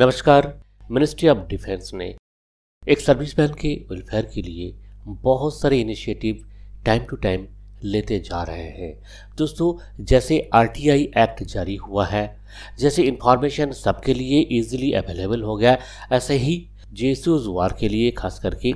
नमस्कार ministry of defence ने एक सर्विस मैन के वेलफेयर के लिए बहुत सारे इनिशिएटिव टाइम टू टाइम लेते जा रहे हैं दोस्तों जैसे आर एक्ट जारी हुआ है जैसे इंफॉर्मेशन सबके लिए इजीली अवेलेबल हो गया ऐसे ही जेसूज वार के लिए खास करके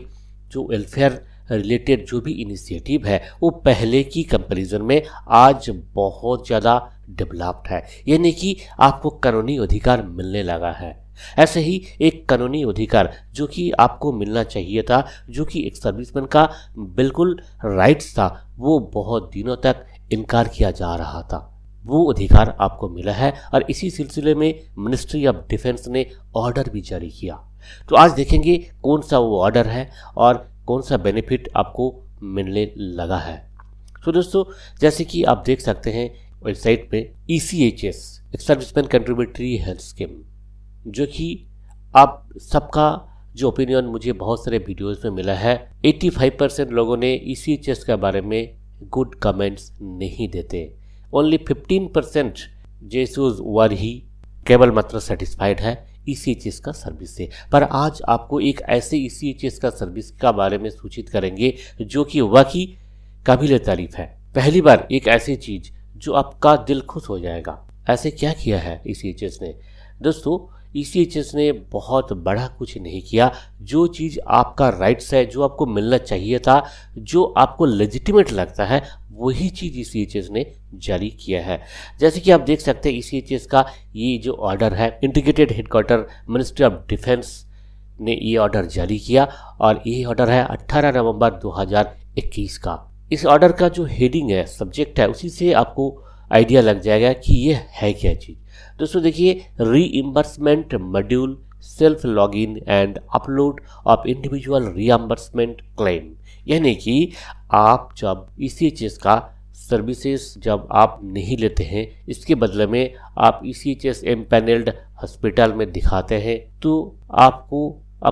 जो वेलफेयर रिलेटेड जो भी इनिशिएटिव है वो पहले की कंपैरिजन में आज बहुत ज़्यादा डेवलप्ड है यानी कि आपको कानूनी अधिकार मिलने लगा है ऐसे ही एक कानूनी अधिकार जो कि आपको मिलना चाहिए था जो कि एक सर्विसमैन का बिल्कुल राइट्स था वो बहुत दिनों तक इनकार किया जा रहा था वो अधिकार आपको मिला है और इसी सिलसिले में मिनिस्ट्री ऑफ डिफेंस ने ऑर्डर भी जारी किया तो आज देखेंगे कौन सा वो ऑर्डर है और कौन सा बेनिफिट आपको मिलने लगा है तो दोस्तों जैसे कि आप देख सकते हैं वेबसाइट पे E C H S serviceman contributory health scheme जो कि आप सबका जो ओपिनियन मुझे बहुत सारे वीडियोस में मिला है 85 परसेंट लोगों ने इसी चीज़ के बारे में गुड कमेंट्स नहीं देते ओनली 15 परसेंट जेसूज वर ही केवल मात्र सेटिस्फाइड है इसी चीज़ का सर्विस से पर आज आपको एक ऐसे इसी चीज़ का सर्विस का बारे में सूचित करेंगे जो कि वाकई काबिल तारीफ है पहली बार एक ऐसी चीज़ जो आपका दिल खुश हो जाएगा ऐसे क्या किया है इसी चीज़ ने दोस्तों इसी चीज़ ने बहुत बड़ा कुछ नहीं किया जो चीज़ आपका राइट्स है जो आपको मिलना चाहिए था जो आपको लेजिटिमेट लगता है वही चीज़ ई सी एच एस ने जारी किया है जैसे कि आप देख सकते हैं ई सी एच एस का ये जो ऑर्डर है integrated headquarter ministry of defence ने ये ऑर्डर जारी किया और ये ऑर्डर है 18 नवंबर 2021 का इस ऑर्डर का जो हेडिंग है सब्जेक्ट है उसी से आपको आइडिया लग जाएगा कि ये है क्या चीज़ दोस्तों देखिए reimbursement module self login and upload of individual reimbursement claim यानी कि आप जब इसी e चीज़ का सर्विसेज जब आप नहीं लेते हैं इसके बदले में आप इसी चीज़ एम्पेनल्ड हॉस्पिटल में दिखाते हैं तो आपको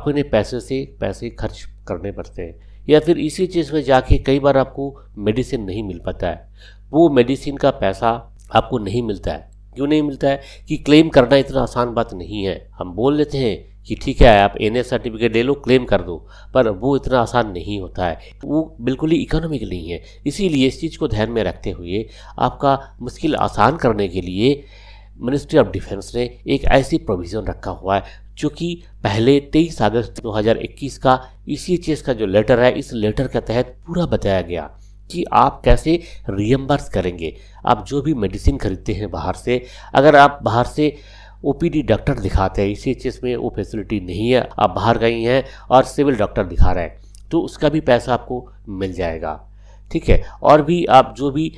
अपने पैसे से पैसे खर्च करने पड़ते हैं या फिर इसी e चीज़ में जाके कई बार आपको मेडिसिन नहीं मिल पाता है वो मेडिसिन का पैसा आपको नहीं मिलता है क्यों नहीं मिलता है कि क्लेम करना इतना आसान बात नहीं है हम बोल लेते हैं कि ठीक है आप एन सर्टिफिकेट ले लो क्लेम कर दो पर वो इतना आसान नहीं होता है वो बिल्कुल ही इकोनॉमिक नहीं है इसीलिए इस चीज़ को ध्यान में रखते हुए आपका मुश्किल आसान करने के लिए मिनिस्ट्री ऑफ डिफेंस ने एक ऐसी प्रोविज़न रखा हुआ है जो कि पहले 23 अगस्त 2021 का ई e का जो लेटर है इस लेटर के तहत पूरा बताया गया कि आप कैसे रियम्बर्स करेंगे आप जो भी मेडिसिन खरीदते हैं बाहर से अगर आप बाहर से ओ डॉक्टर दिखाते हैं इसी चीज़ में वो फैसिलिटी नहीं है आप बाहर गई हैं और सिविल डॉक्टर दिखा रहे हैं तो उसका भी पैसा आपको मिल जाएगा ठीक है और भी आप जो भी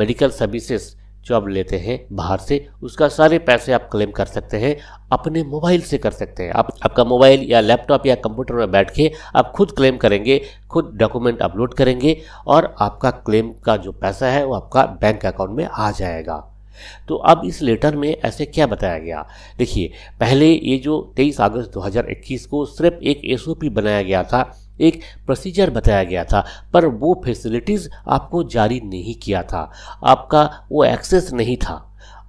मेडिकल सर्विसेज जो आप लेते हैं बाहर से उसका सारे पैसे आप क्लेम कर सकते हैं अपने मोबाइल से कर सकते हैं आप आपका मोबाइल या लैपटॉप या कंप्यूटर में बैठ के आप खुद क्लेम करेंगे खुद डॉक्यूमेंट अपलोड करेंगे और आपका क्लेम का जो पैसा है वो आपका बैंक अकाउंट में आ जाएगा तो अब इस लेटर में ऐसे क्या बताया गया देखिए पहले ये जो 23 अगस्त 2021 को सिर्फ एक एसओपी बनाया गया था एक प्रोसीजर बताया गया था पर वो फैसिलिटीज़ आपको जारी नहीं किया था आपका वो एक्सेस नहीं था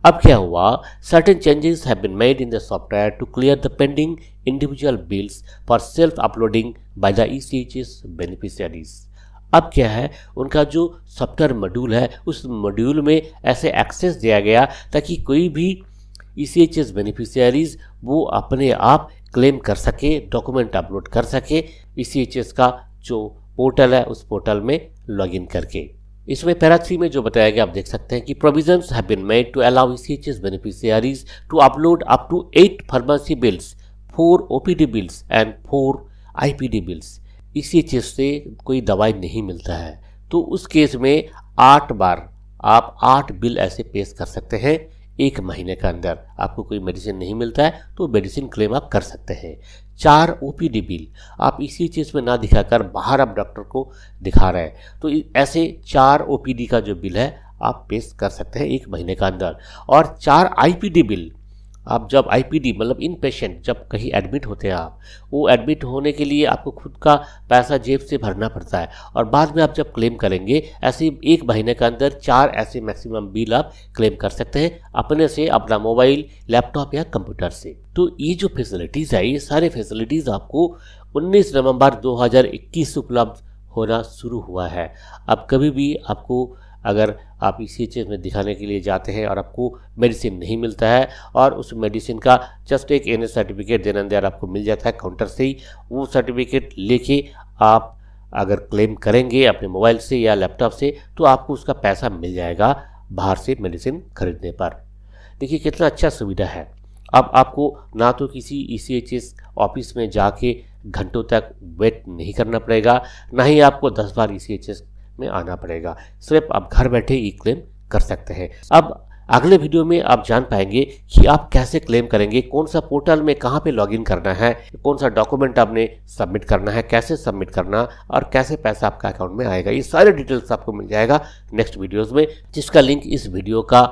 अब क्या हुआ certain changes have been made in the software to clear the pending individual bills for self uploading by the E C H S beneficiaries अब क्या है उनका जो सॉफ्टवेयर मॉड्यूल है उस मॉड्यूल में ऐसे एक्सेस दिया गया ताकि कोई भी E C H S beneficiaries वो अपने आप क्लेम कर सके डॉक्यूमेंट अपलोड कर सके इसी का जो पोर्टल है उस पोर्टल में लॉगिन करके इसमें पैरा थ्री में जो बताया गया आप देख सकते हैं कि provision have been made to allow ECHS beneficiaries to upload up to eight pharmacy bills for OPD bills and for IPD bills से कोई दवाई नहीं मिलता है तो उस केस में आठ बार आप आठ बिल ऐसे पेश कर सकते हैं एक महीने के अंदर आपको कोई मेडिसिन नहीं मिलता है तो मेडिसिन क्लेम आप कर सकते हैं चार ओपीडी बिल आप इसी चीज़ में ना दिखाकर बाहर आप डॉक्टर को दिखा रहे हैं तो ऐसे चार ओपीडी का जो बिल है आप पेश कर सकते हैं एक महीने के अंदर और चार आईपीडी बिल आप जब आईपीडी मतलब इन पेशेंट जब कहीं एडमिट होते हैं आप वो एडमिट होने के लिए आपको खुद का पैसा जेब से भरना पड़ता है और बाद में आप जब क्लेम करेंगे ऐसे एक महीने के अंदर चार ऐसे मैक्सिमम बिल आप क्लेम कर सकते हैं अपने से अपना मोबाइल लैपटॉप या कंप्यूटर से तो ये जो फैसिलिटीज़ है ये सारे फैसिलिटीज़ आपको उन्नीस नवम्बर दो से उपलब्ध होना शुरू हुआ है अब कभी भी आपको अगर आप इसी चीज़ में दिखाने के लिए जाते हैं और आपको मेडिसिन नहीं मिलता है और उस मेडिसिन का जस्ट एक एन सर्टिफिकेट देने अंदर आपको मिल जाता है काउंटर से ही वो सर्टिफिकेट लेके आप अगर क्लेम करेंगे अपने मोबाइल से या लैपटॉप से तो आपको उसका पैसा मिल जाएगा बाहर से मेडिसिन खरीदने पर देखिए कितना अच्छा सुविधा है अब आपको ना तो किसी ई e ऑफिस में जाके घंटों तक वेट नहीं करना पड़ेगा ना ही आपको दस बार ई e में आना पड़ेगा सिर्फ आप घर बैठे ही क्लेम कर सकते हैं अब अगले वीडियो में आप जान पाएंगे कि आप कैसे क्लेम करेंगे कौन सा पोर्टल में कहाँ पे लॉगिन करना है कौन सा डॉक्यूमेंट आपने सबमिट करना है कैसे सबमिट करना और कैसे पैसा आपका अकाउंट में आएगा ये सारे डिटेल्स आपको मिल जाएगा नेक्स्ट वीडियोस में जिसका लिंक इस वीडियो का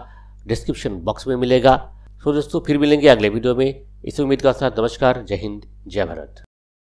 डिस्क्रिप्शन बॉक्स में मिलेगा तो दोस्तों फिर मिलेंगे अगले वीडियो में इस उम्मीद का साथ नमस्कार जय हिंद जय भारत